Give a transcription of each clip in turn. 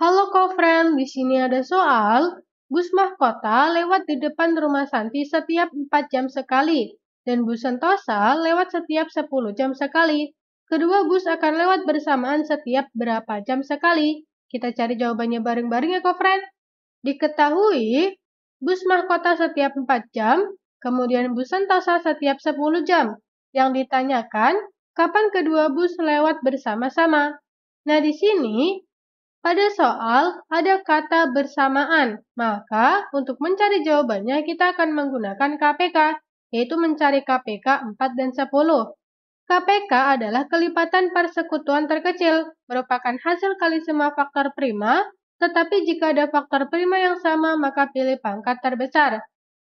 Halo Kofren, di sini ada soal. Bus Mahkota lewat di depan rumah Santi setiap 4 jam sekali, dan bus Sentosa lewat setiap 10 jam sekali. Kedua bus akan lewat bersamaan setiap berapa jam sekali. Kita cari jawabannya bareng-bareng ya Kofren. Diketahui, bus Mahkota setiap 4 jam, kemudian bus Sentosa setiap 10 jam. Yang ditanyakan, kapan kedua bus lewat bersama-sama? Nah, di sini pada soal ada kata bersamaan, maka untuk mencari jawabannya kita akan menggunakan KPK, yaitu mencari KPK 4 dan 10. KPK adalah kelipatan persekutuan terkecil, merupakan hasil kali semua faktor prima, tetapi jika ada faktor prima yang sama maka pilih pangkat terbesar.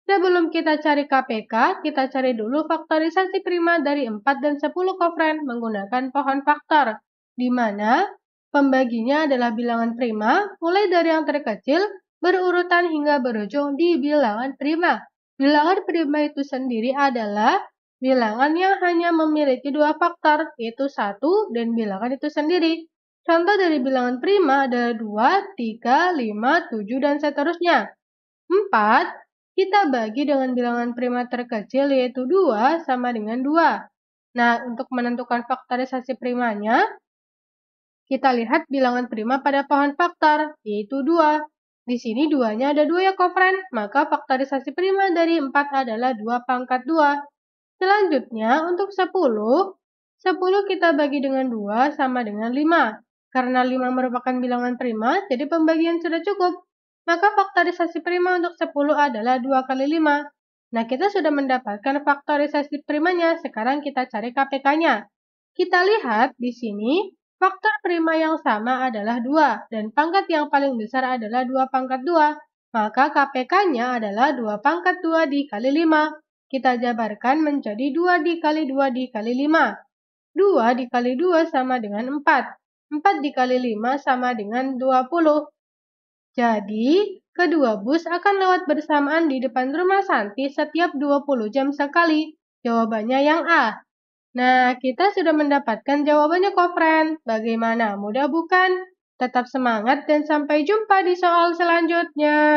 Sebelum kita cari KPK, kita cari dulu faktorisasi prima dari 4 dan 10 kofren menggunakan pohon faktor, di mana Pembaginya adalah bilangan prima, mulai dari yang terkecil, berurutan hingga berujung di bilangan prima. Bilangan prima itu sendiri adalah bilangan yang hanya memiliki dua faktor, yaitu satu dan bilangan itu sendiri. Contoh dari bilangan prima adalah 2, 3, 5, 7, dan seterusnya. 4. Kita bagi dengan bilangan prima terkecil yaitu 2 sama dengan 2. Nah, untuk menentukan faktorisasi primanya, kita lihat bilangan prima pada pohon faktor, yaitu 2. Di sini duanya ada 2 ya kofren, maka faktorisasi prima dari 4 adalah 2 pangkat 2. Selanjutnya, untuk 10, 10 kita bagi dengan 2 sama dengan 5. Karena 5 merupakan bilangan prima, jadi pembagian sudah cukup. Maka faktorisasi prima untuk 10 adalah 2 kali 5. Nah, kita sudah mendapatkan faktorisasi primanya, sekarang kita cari KPK-nya. Kita lihat di sini, Faktor prima yang sama adalah 2, dan pangkat yang paling besar adalah 2 pangkat 2. Maka KPK-nya adalah 2 pangkat 2 dikali 5. Kita jabarkan menjadi 2 dikali 2 dikali 5. 2 dikali 2 sama dengan 4. 4 dikali 5 sama dengan 20. Jadi, kedua bus akan lewat bersamaan di depan rumah Santi setiap 20 jam sekali. Jawabannya yang A. Nah, kita sudah mendapatkan jawabannya kok, friend. Bagaimana? Mudah bukan? Tetap semangat dan sampai jumpa di soal selanjutnya.